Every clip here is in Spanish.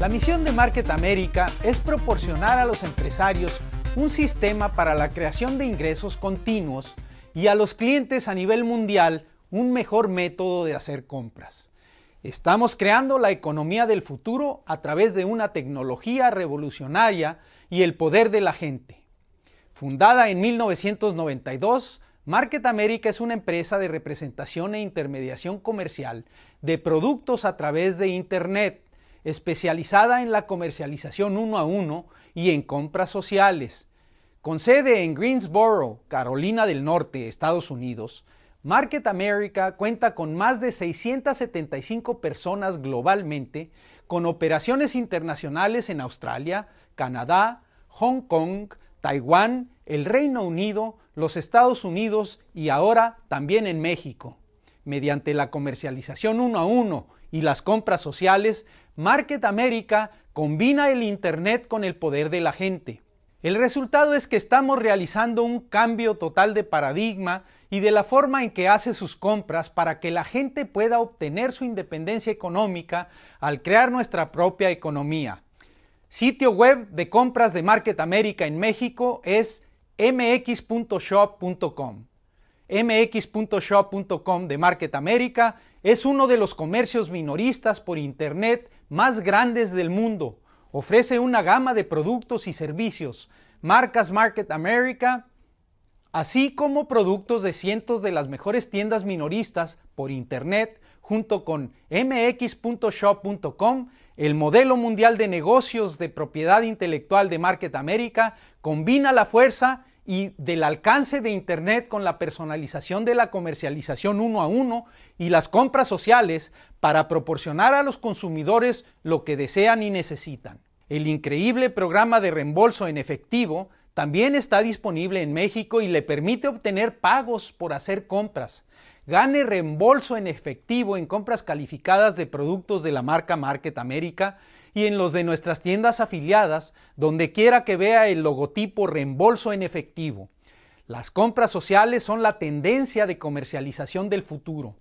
La misión de Market America es proporcionar a los empresarios un sistema para la creación de ingresos continuos y a los clientes a nivel mundial un mejor método de hacer compras. Estamos creando la economía del futuro a través de una tecnología revolucionaria y el poder de la gente. Fundada en 1992, Market America es una empresa de representación e intermediación comercial de productos a través de Internet especializada en la comercialización uno a uno y en compras sociales. Con sede en Greensboro, Carolina del Norte, Estados Unidos, Market America cuenta con más de 675 personas globalmente, con operaciones internacionales en Australia, Canadá, Hong Kong, Taiwán, el Reino Unido, los Estados Unidos y ahora también en México, mediante la comercialización uno a uno y las compras sociales, Market America combina el Internet con el poder de la gente. El resultado es que estamos realizando un cambio total de paradigma y de la forma en que hace sus compras para que la gente pueda obtener su independencia económica al crear nuestra propia economía. Sitio web de compras de Market America en México es mx.shop.com mx.shop.com de Market America es uno de los comercios minoristas por Internet más grandes del mundo. Ofrece una gama de productos y servicios, marcas Market America, así como productos de cientos de las mejores tiendas minoristas por Internet, junto con mx.shop.com, el modelo mundial de negocios de propiedad intelectual de Market America, combina la fuerza y del alcance de Internet con la personalización de la comercialización uno a uno y las compras sociales para proporcionar a los consumidores lo que desean y necesitan. El increíble programa de reembolso en efectivo también está disponible en México y le permite obtener pagos por hacer compras. Gane reembolso en efectivo en compras calificadas de productos de la marca Market America y en los de nuestras tiendas afiliadas, donde quiera que vea el logotipo reembolso en efectivo. Las compras sociales son la tendencia de comercialización del futuro.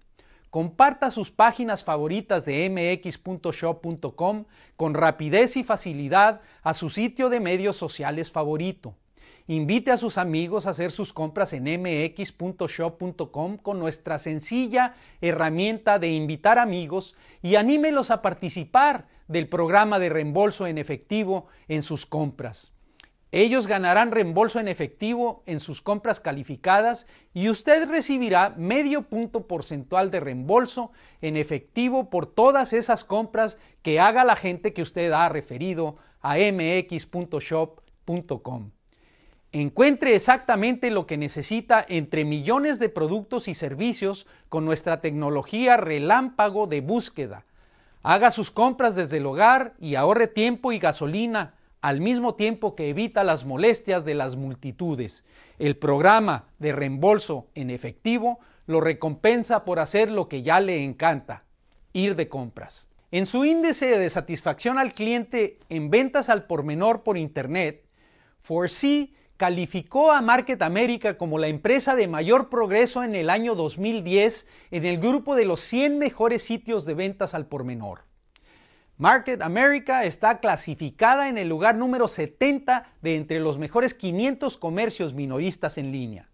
Comparta sus páginas favoritas de mx.shop.com con rapidez y facilidad a su sitio de medios sociales favorito. Invite a sus amigos a hacer sus compras en mx.shop.com con nuestra sencilla herramienta de invitar amigos y anímelos a participar del programa de reembolso en efectivo en sus compras. Ellos ganarán reembolso en efectivo en sus compras calificadas y usted recibirá medio punto porcentual de reembolso en efectivo por todas esas compras que haga la gente que usted ha referido a mx.shop.com. Encuentre exactamente lo que necesita entre millones de productos y servicios con nuestra tecnología relámpago de búsqueda Haga sus compras desde el hogar y ahorre tiempo y gasolina al mismo tiempo que evita las molestias de las multitudes. El programa de reembolso en efectivo lo recompensa por hacer lo que ya le encanta, ir de compras. En su índice de satisfacción al cliente en ventas al por menor por Internet, 4 calificó a Market America como la empresa de mayor progreso en el año 2010 en el grupo de los 100 mejores sitios de ventas al por menor. Market America está clasificada en el lugar número 70 de entre los mejores 500 comercios minoristas en línea.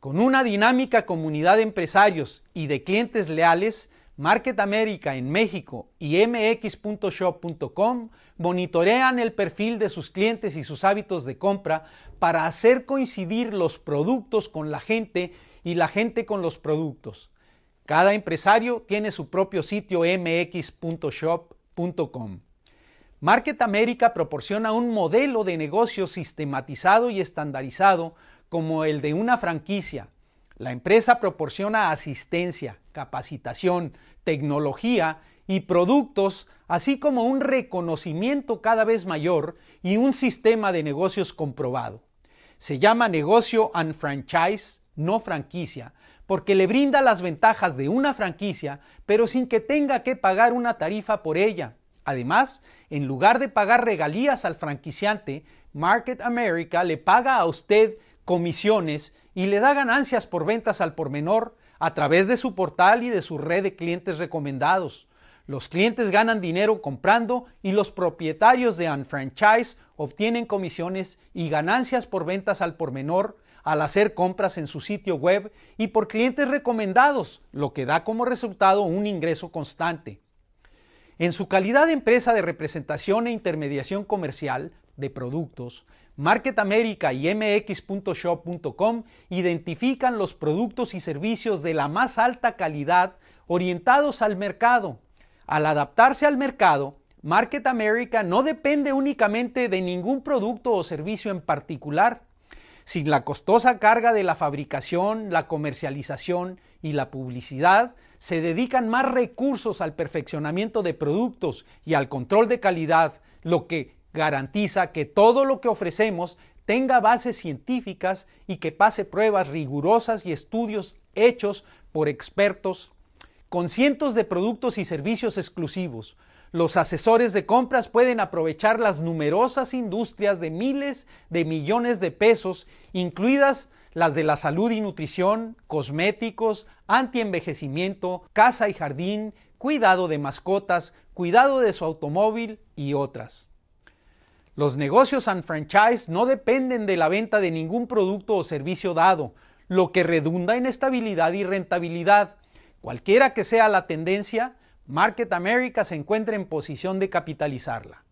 Con una dinámica comunidad de empresarios y de clientes leales, Market America en México y mx.shop.com monitorean el perfil de sus clientes y sus hábitos de compra para hacer coincidir los productos con la gente y la gente con los productos. Cada empresario tiene su propio sitio mx.shop.com. Market América proporciona un modelo de negocio sistematizado y estandarizado como el de una franquicia la empresa proporciona asistencia, capacitación, tecnología y productos, así como un reconocimiento cada vez mayor y un sistema de negocios comprobado. Se llama negocio and franchise, no franquicia, porque le brinda las ventajas de una franquicia, pero sin que tenga que pagar una tarifa por ella. Además, en lugar de pagar regalías al franquiciante, Market America le paga a usted comisiones y le da ganancias por ventas al por menor a través de su portal y de su red de clientes recomendados. Los clientes ganan dinero comprando y los propietarios de Unfranchise obtienen comisiones y ganancias por ventas al por menor al hacer compras en su sitio web y por clientes recomendados, lo que da como resultado un ingreso constante. En su calidad de empresa de representación e intermediación comercial, de productos, Market America y mx.shop.com identifican los productos y servicios de la más alta calidad orientados al mercado. Al adaptarse al mercado, Market America no depende únicamente de ningún producto o servicio en particular, sin la costosa carga de la fabricación, la comercialización y la publicidad, se dedican más recursos al perfeccionamiento de productos y al control de calidad, lo que garantiza que todo lo que ofrecemos tenga bases científicas y que pase pruebas rigurosas y estudios hechos por expertos, con cientos de productos y servicios exclusivos. Los asesores de compras pueden aprovechar las numerosas industrias de miles de millones de pesos, incluidas las de la salud y nutrición, cosméticos, antienvejecimiento, casa y jardín, cuidado de mascotas, cuidado de su automóvil y otras. Los negocios and franchise no dependen de la venta de ningún producto o servicio dado, lo que redunda en estabilidad y rentabilidad. Cualquiera que sea la tendencia, Market America se encuentra en posición de capitalizarla.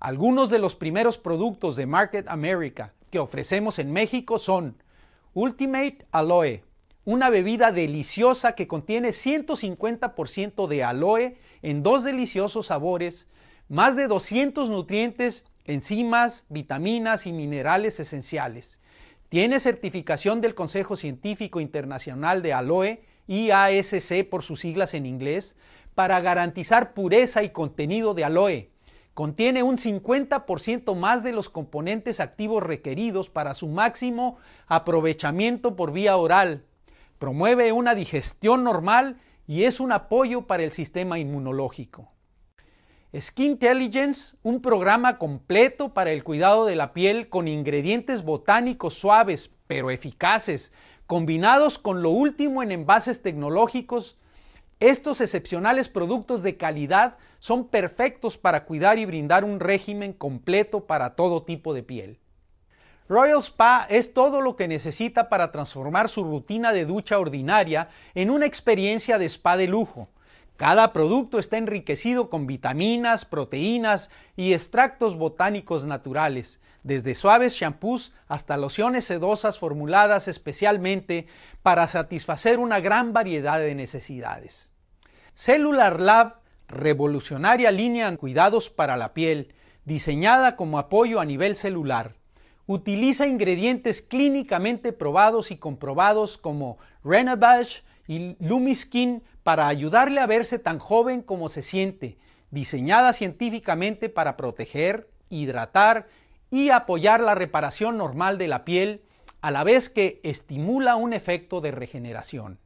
Algunos de los primeros productos de Market America que ofrecemos en México son Ultimate Aloe, una bebida deliciosa que contiene 150% de aloe en dos deliciosos sabores, más de 200 nutrientes enzimas, vitaminas y minerales esenciales. Tiene certificación del Consejo Científico Internacional de Aloe, IASC por sus siglas en inglés, para garantizar pureza y contenido de aloe. Contiene un 50% más de los componentes activos requeridos para su máximo aprovechamiento por vía oral. Promueve una digestión normal y es un apoyo para el sistema inmunológico. Skin Intelligence, un programa completo para el cuidado de la piel con ingredientes botánicos suaves pero eficaces, combinados con lo último en envases tecnológicos. Estos excepcionales productos de calidad son perfectos para cuidar y brindar un régimen completo para todo tipo de piel. Royal Spa es todo lo que necesita para transformar su rutina de ducha ordinaria en una experiencia de spa de lujo cada producto está enriquecido con vitaminas, proteínas y extractos botánicos naturales, desde suaves champús hasta lociones sedosas formuladas especialmente para satisfacer una gran variedad de necesidades. Cellular Lab, revolucionaria línea en cuidados para la piel, diseñada como apoyo a nivel celular. Utiliza ingredientes clínicamente probados y comprobados como Renovage, y Lumiskin para ayudarle a verse tan joven como se siente, diseñada científicamente para proteger, hidratar y apoyar la reparación normal de la piel, a la vez que estimula un efecto de regeneración.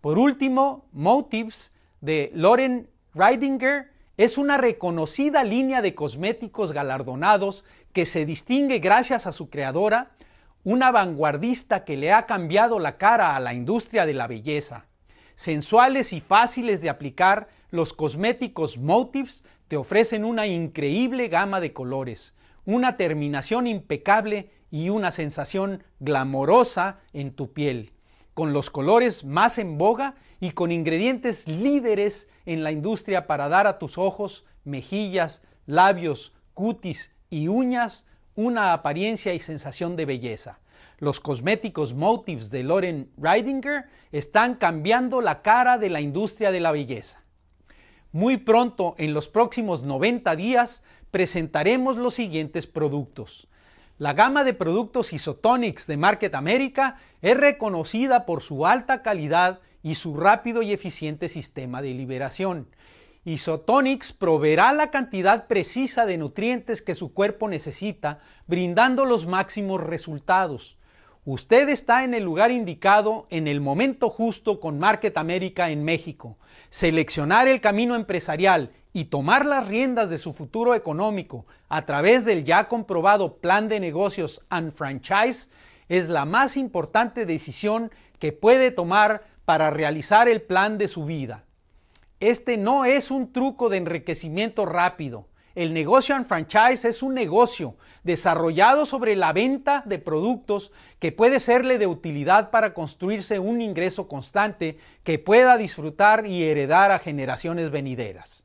Por último, Motives de Loren Reidinger es una reconocida línea de cosméticos galardonados que se distingue gracias a su creadora una vanguardista que le ha cambiado la cara a la industria de la belleza. Sensuales y fáciles de aplicar, los cosméticos Motifs te ofrecen una increíble gama de colores, una terminación impecable y una sensación glamorosa en tu piel, con los colores más en boga y con ingredientes líderes en la industria para dar a tus ojos, mejillas, labios, cutis y uñas una apariencia y sensación de belleza. Los cosméticos Motives de Loren Ridinger están cambiando la cara de la industria de la belleza. Muy pronto, en los próximos 90 días, presentaremos los siguientes productos. La gama de productos Isotonics de Market America es reconocida por su alta calidad y su rápido y eficiente sistema de liberación. Isotonix proveerá la cantidad precisa de nutrientes que su cuerpo necesita, brindando los máximos resultados. Usted está en el lugar indicado, en el momento justo con Market America en México. Seleccionar el camino empresarial y tomar las riendas de su futuro económico a través del ya comprobado plan de negocios and franchise es la más importante decisión que puede tomar para realizar el plan de su vida. Este no es un truco de enriquecimiento rápido. El negocio en franchise es un negocio desarrollado sobre la venta de productos que puede serle de utilidad para construirse un ingreso constante que pueda disfrutar y heredar a generaciones venideras.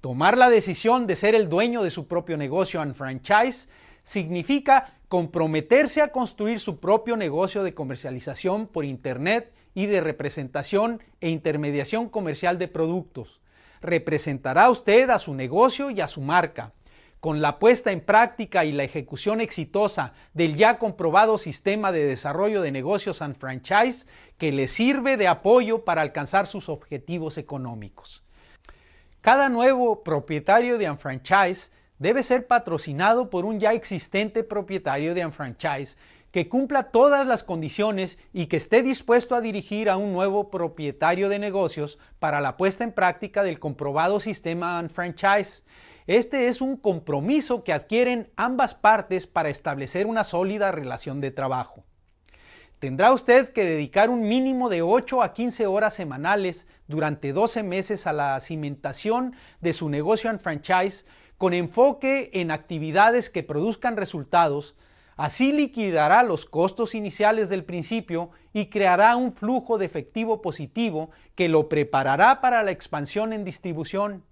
Tomar la decisión de ser el dueño de su propio negocio en franchise significa comprometerse a construir su propio negocio de comercialización por Internet y de representación e intermediación comercial de productos. Representará usted a su negocio y a su marca. Con la puesta en práctica y la ejecución exitosa del ya comprobado sistema de desarrollo de negocios and franchise que le sirve de apoyo para alcanzar sus objetivos económicos. Cada nuevo propietario de Unfranchise debe ser patrocinado por un ya existente propietario de Unfranchise que cumpla todas las condiciones y que esté dispuesto a dirigir a un nuevo propietario de negocios para la puesta en práctica del comprobado sistema franchise. Este es un compromiso que adquieren ambas partes para establecer una sólida relación de trabajo. Tendrá usted que dedicar un mínimo de 8 a 15 horas semanales durante 12 meses a la cimentación de su negocio en franchise con enfoque en actividades que produzcan resultados, Así liquidará los costos iniciales del principio y creará un flujo de efectivo positivo que lo preparará para la expansión en distribución.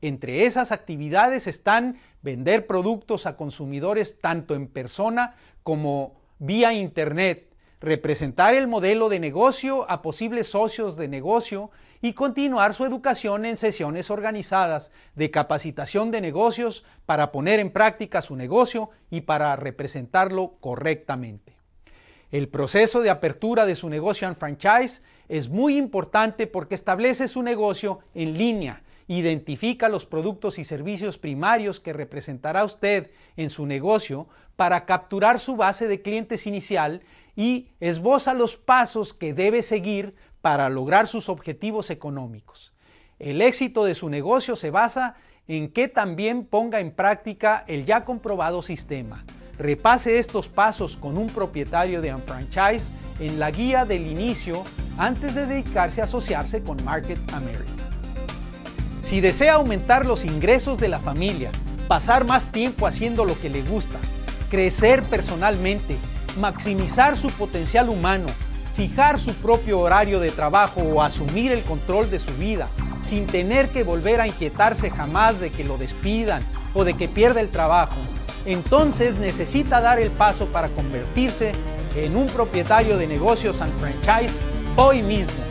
Entre esas actividades están vender productos a consumidores tanto en persona como vía Internet, representar el modelo de negocio a posibles socios de negocio y continuar su educación en sesiones organizadas de capacitación de negocios para poner en práctica su negocio y para representarlo correctamente. El proceso de apertura de su negocio en franchise es muy importante porque establece su negocio en línea, identifica los productos y servicios primarios que representará usted en su negocio para capturar su base de clientes inicial y esboza los pasos que debe seguir para lograr sus objetivos económicos. El éxito de su negocio se basa en que también ponga en práctica el ya comprobado sistema. Repase estos pasos con un propietario de Unfranchise en la guía del inicio antes de dedicarse a asociarse con Market America. Si desea aumentar los ingresos de la familia, pasar más tiempo haciendo lo que le gusta, crecer personalmente maximizar su potencial humano, fijar su propio horario de trabajo o asumir el control de su vida, sin tener que volver a inquietarse jamás de que lo despidan o de que pierda el trabajo, entonces necesita dar el paso para convertirse en un propietario de negocios and franchise hoy mismo.